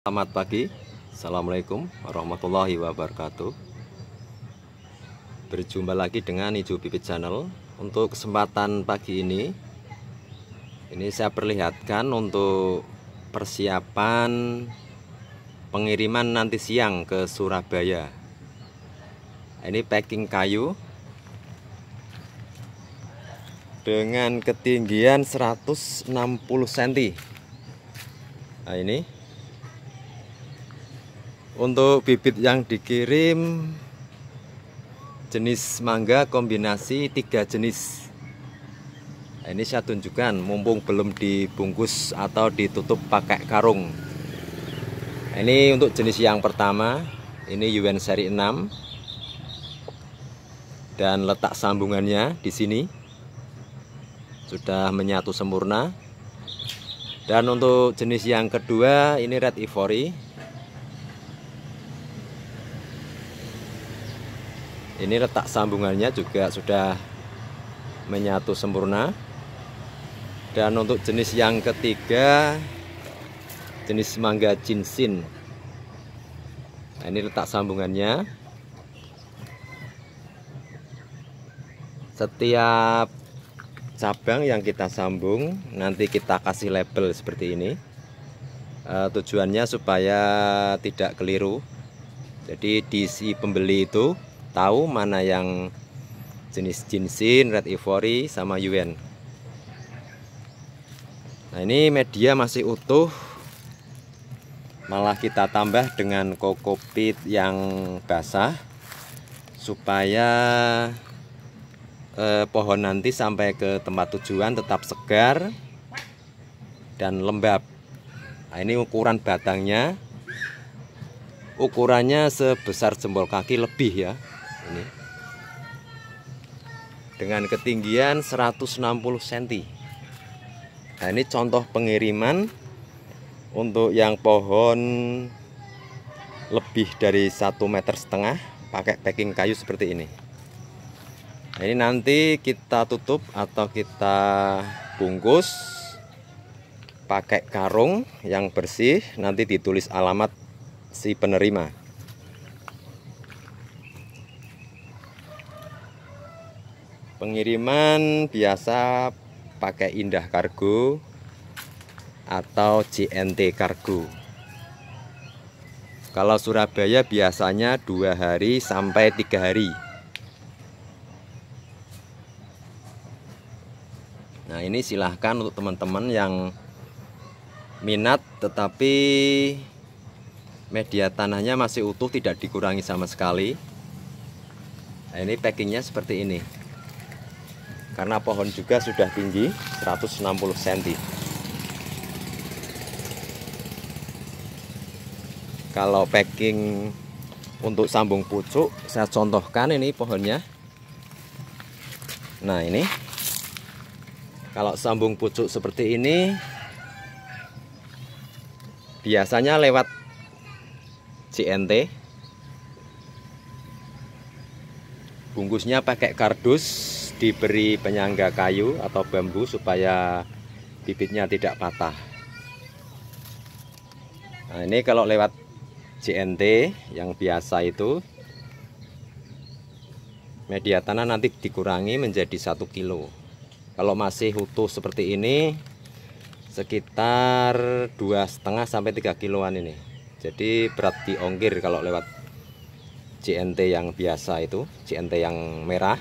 Selamat pagi, Assalamualaikum warahmatullahi wabarakatuh Berjumpa lagi dengan Ijo Bibit Channel Untuk kesempatan pagi ini Ini saya perlihatkan untuk persiapan pengiriman nanti siang ke Surabaya Ini packing kayu Dengan ketinggian 160 cm Nah ini untuk bibit yang dikirim jenis mangga kombinasi tiga jenis. Nah, ini saya tunjukkan mumpung belum dibungkus atau ditutup pakai karung. Nah, ini untuk jenis yang pertama, ini UN seri 6. Dan letak sambungannya di sini sudah menyatu sempurna. Dan untuk jenis yang kedua ini red ivory ini letak sambungannya juga sudah menyatu sempurna dan untuk jenis yang ketiga jenis mangga jinsin nah, ini letak sambungannya setiap cabang yang kita sambung nanti kita kasih label seperti ini e, tujuannya supaya tidak keliru jadi di si pembeli itu tahu mana yang jenis jinsin, red ivory sama yuan Nah, ini media masih utuh. Malah kita tambah dengan kokopit yang basah supaya eh, pohon nanti sampai ke tempat tujuan tetap segar dan lembab. Nah, ini ukuran batangnya ukurannya sebesar jempol kaki lebih ya ini dengan ketinggian 160 cm nah ini contoh pengiriman untuk yang pohon lebih dari satu meter setengah pakai packing kayu seperti ini nah, ini nanti kita tutup atau kita bungkus pakai karung yang bersih nanti ditulis alamat si penerima Pengiriman biasa pakai Indah Kargo atau JNT Kargo. Kalau Surabaya biasanya dua hari sampai tiga hari. Nah ini silahkan untuk teman-teman yang minat tetapi media tanahnya masih utuh tidak dikurangi sama sekali. Nah, ini packingnya seperti ini karena pohon juga sudah tinggi 160 cm kalau packing untuk sambung pucuk saya contohkan ini pohonnya nah ini kalau sambung pucuk seperti ini biasanya lewat CNT bungkusnya pakai kardus diberi penyangga kayu atau bambu supaya bibitnya tidak patah nah, ini kalau lewat JNT yang biasa itu media tanah nanti dikurangi menjadi satu kilo kalau masih utuh seperti ini sekitar dua setengah sampai 3 kiloan ini jadi berat diongkir kalau lewat JNT yang biasa itu JNT yang merah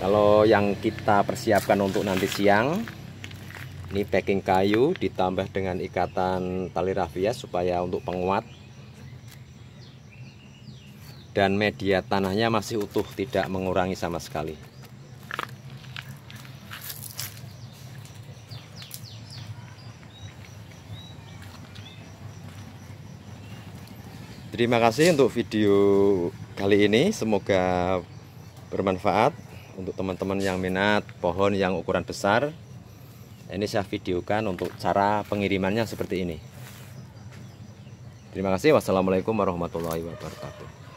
kalau yang kita persiapkan untuk nanti siang ini packing kayu ditambah dengan ikatan tali rafia supaya untuk penguat dan media tanahnya masih utuh tidak mengurangi sama sekali Terima kasih untuk video kali ini, semoga bermanfaat untuk teman-teman yang minat pohon yang ukuran besar ini saya videokan untuk cara pengirimannya seperti ini terima kasih wassalamualaikum warahmatullahi wabarakatuh